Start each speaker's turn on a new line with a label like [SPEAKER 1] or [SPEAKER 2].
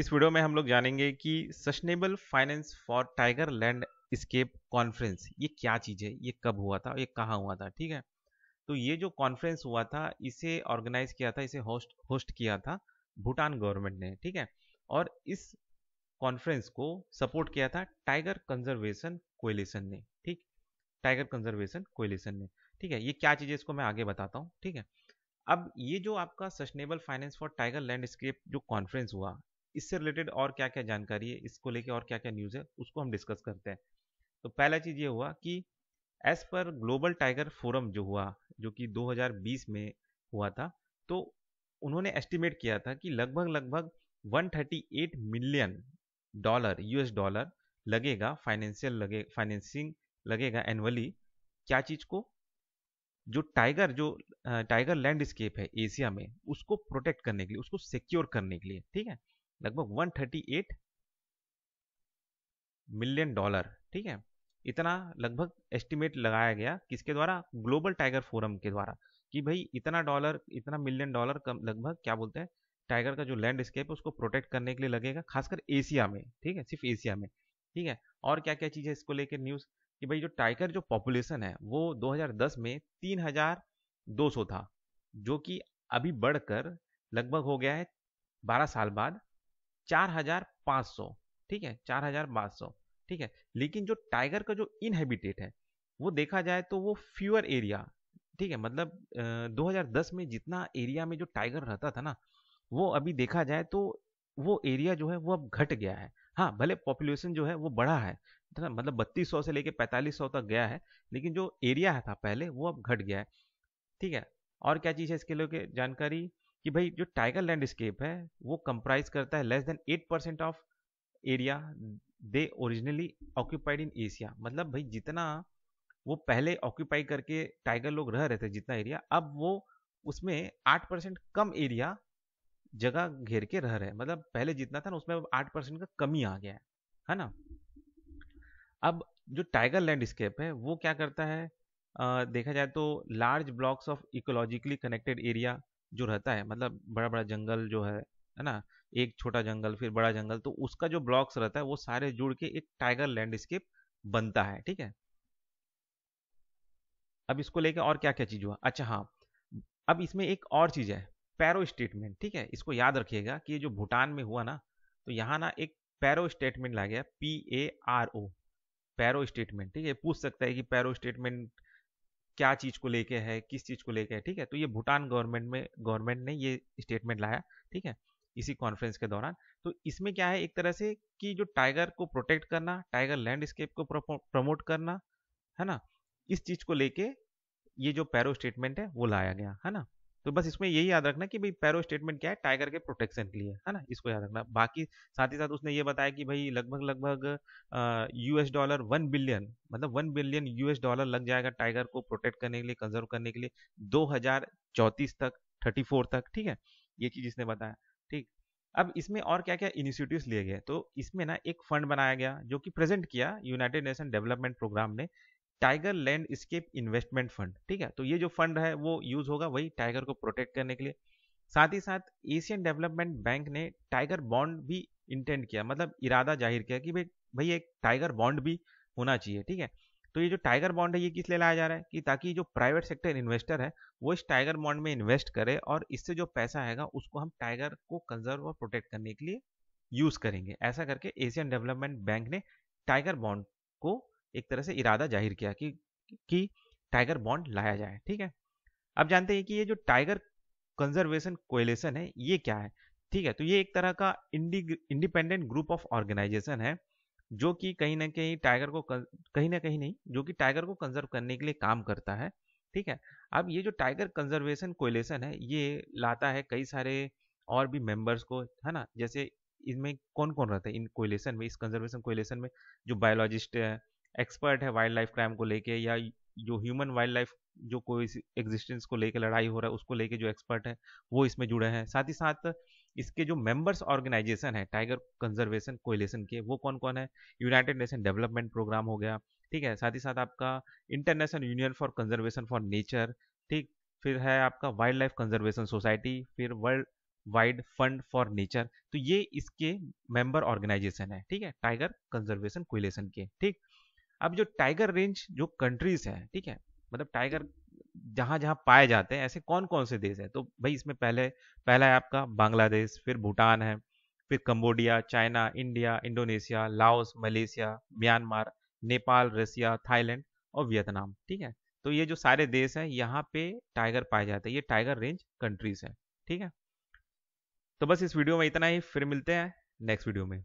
[SPEAKER 1] इस वीडियो में हम लोग जानेंगे कि sustainable finance for tiger landscape conference ये क्या चीज़ है ये कब हुआ था ये कहाँ हुआ था ठीक है तो ये जो कॉन्फ्रेंस हुआ था इसे ऑर्गेनाइज किया था इसे होस्ट होस्ट किया था भूटान गवर्नमेंट ने ठीक है और इस कॉन्फ्रेंस को सपोर्ट किया था टाइगर कंजर्वेशन कोएलिशन ने ठीक टाइगर कंजर्वेशन कोएलिशन ने ठीक है ये क्या चीज़ है इसको मैं आगे बताता हूँ ठीक है अब ये जो आपका sustainable finance for tiger landscape जो कॉन्फ्रेंस हुआ इससे रिलेटेड और क्या क्या जानकारी है इसको लेके और क्या क्या न्यूज़ है उसको हम डिस्कस करते हैं तो पहला चीज़ ये हुआ कि as per global tiger forum जो हुआ जो कि 2020 में हुआ था तो उन्होंने एस्टिमेट किया था कि लगभग लगभग 138 मिलियन डॉलर यूएस डॉलर लगेगा फाइनेंशियल लगे फाइनेंसिंग लगेगा एनुअली क्या चीज़ को जो टाइगर जो टाइगर लैंडस्केप है एशिया में उसको प्रोटेक्ट करने के लिए उसको सिक्योर करने के लिए ठीक है लगभग 138 मिलियन डॉलर ठीक है इतना लगभग एस्टिमेट लगाया गया किसके द्वारा ग्लोबल टाइगर फोरम के द्वारा कि भाई इतना डॉलर इतना मिलियन डॉलर कम लगभग क्या बोलते हैं टाइगर का जो लैंडस्केप है उसको प्रोटेक्ट करने के लिए लगेगा खासकर एशिया में ठीक है सिर्फ एशिया में ठीक है और क्या क्या चीज़ है इसको लेकर न्यूज़ कि भाई जो टाइगर जो पॉपुलेशन है वो 2010 में 3,200 था जो कि अभी बढ़कर लगभग हो गया है 12 साल बाद चार हजार पाँच सौ ठीक है चार हजार पाँच सौ ठीक है लेकिन जो टाइगर का जो इनहेबिटेट है वो देखा जाए तो वो फ्यूअर एरिया ठीक है मतलब आ, 2010 में जितना एरिया में जो टाइगर रहता था ना वो अभी देखा जाए तो वो एरिया जो है वो अब घट गया है हाँ भले पॉपुलेशन जो है वो बढ़ा है मतलब बत्तीस सौ से लेकर पैंतालीस सौ तक गया है लेकिन जो एरिया था पहले वो अब घट गया है ठीक है और क्या चीज़ है इसके लिए जानकारी कि भाई जो टाइगर लैंडस्केप है वो कंप्राइज करता है less than eight percent of area they originally occupied in Asia मतलब भाई जितना वो पहले ऑक्यूपाई करके टाइगर लोग रह रहे थे जितना एरिया अब वो उसमें आठ परसेंट कम एरिया जगह घेर के रह रहे हैं मतलब पहले जितना था ना उसमें अब आठ परसेंट का कमी आ गया है है ना अब जो टाइगर लैंडस्केप है वो क्या करता है आ, देखा जाए तो large blocks of ecologically connected area जो रहता है मतलब बड़ा बड़ा जंगल जो है है ना एक छोटा जंगल फिर बड़ा जंगल तो उसका जो ब्लॉक्स रहता है वो सारे जुड़ के एक टाइगर लैंडस्केप बनता है ठीक है अब इसको लेके और क्या क्या चीज हुआ अच्छा हाँ अब इसमें एक और चीज है पैरो स्टेटमेंट ठीक है इसको याद रखिएगा कि जो भूटान में हुआ ना तो यहाँ ना एक पैरो स्टेटमेंट ला गया पी ए आर ओ पैरो स्टेटमेंट ठीक है पूछ सकता है कि पैरो स्टेटमेंट क्या चीज को लेके है किस चीज को लेके है ठीक है तो ये भूटान गवर्नमेंट में गवर्नमेंट ने ये स्टेटमेंट लाया ठीक है इसी कॉन्फ्रेंस के दौरान तो इसमें क्या है एक तरह से कि जो टाइगर को प्रोटेक्ट करना टाइगर लैंडस्केप को प्रमोट करना है ना इस चीज को लेके ये जो पैरो स्टेटमेंट है वो लाया गया है ना तो बस इसमें यही याद रखना कि भाई पैरो स्टेटमेंट क्या है टाइगर के प्रोटेक्शन के लिए है ना इसको याद रखना बाकी साथ ही साथ उसने ये बताया कि भाई लगभग लगभग यूएस डॉलर वन बिलियन मतलब वन बिलियन यूएस डॉलर लग जाएगा टाइगर को प्रोटेक्ट करने के लिए कंजर्व करने के लिए दो तक थर्टी तक ठीक है ये चीज इसने बताया ठीक अब इसमें और क्या क्या इनिशिएटिव्स लिए गए तो इसमें ना एक फंड बनाया गया जो कि प्रेजेंट किया यूनाइटेड नेशन डेवलपमेंट प्रोग्राम ने tiger landscape investment fund ठीक है तो ये जो फंड है वो यूज होगा वही टाइगर को प्रोटेक्ट करने के लिए साथ ही साथ एशियन डेवलपमेंट बैंक ने टाइगर बॉन्ड भी इंटेंड किया मतलब इरादा जाहिर किया कि भाई भाई एक टाइगर बॉन्ड भी होना चाहिए ठीक है तो ये जो टाइगर बॉन्ड है ये किस लिए लाया जा रहा है कि ताकि जो प्राइवेट सेक्टर इन्वेस्टर है वो इस टाइगर बॉन्ड में इन्वेस्ट करे और इससे जो पैसा आएगा उसको हम टाइगर को कंजर्व और प्रोटेक्ट करने के लिए यूज करेंगे ऐसा करके एशियन डेवलपमेंट बैंक ने टाइगर बॉन्ड को एक तरह से इरादा जाहिर किया कि कि टाइगर बॉन्ड लाया जाए ठीक है अब जानते हैं कि ये जो टाइगर कंजर्वेशन कोएलेशन है ये क्या है ठीक है तो ये एक तरह का इंडिपेंडेंट ग्रुप ऑफ ऑर्गेनाइजेशन है जो कि कहीं ना कहीं टाइगर को कहीं ना कहीं नहीं जो कि टाइगर को कंजर्व करने के लिए काम करता है ठीक है अब ये जो टाइगर कंजर्वेशन कोलेशन है ये लाता है कई सारे और भी मेंबर्स को है ना जैसे इसमें कौन कौन रहता है इन कोलेशन में इस कंजर्वेशन कोलेशन में जो बायोलॉजिस्ट है एक्सपर्ट है वाइल्ड लाइफ क्राइम को लेके या जो ह्यूमन वाइल्ड लाइफ जो कोई एग्जिस्टेंस को लेके लड़ाई हो रहा है उसको लेके जो एक्सपर्ट है वो इसमें जुड़े हैं साथ ही साथ इसके जो मेंबर्स ऑर्गेनाइजेशन है टाइगर कंजर्वेशन कोलेशन के वो कौन कौन है यूनाइटेड नेशन डेवलपमेंट प्रोग्राम हो गया ठीक है साथ ही साथ आपका International Union for Conservation for Nature ठीक फिर है आपका वाइल्ड लाइफ कंजर्वेशन सोसाइटी फिर World Wide Fund for Nature तो ये इसके मेंबर ऑर्गेनाइजेशन है ठीक है टाइगर कंजर्वेशन कोलेशन के ठीक अब जो टाइगर रेंज जो कंट्रीज है ठीक है मतलब टाइगर जहां जहां पाए जाते हैं ऐसे कौन कौन से देश है तो भाई इसमें पहले पहला है आपका बांग्लादेश फिर भूटान है फिर Cambodia China India Indonesia Laos Malaysia Myanmar Nepal Russia Thailand और वियतनाम ठीक है तो ये जो सारे देश हैं यहाँ पे टाइगर पाए जाते हैं ये टाइगर रेंज कंट्रीज है ठीक है तो बस इस वीडियो में इतना ही फिर मिलते हैं नेक्स्ट वीडियो में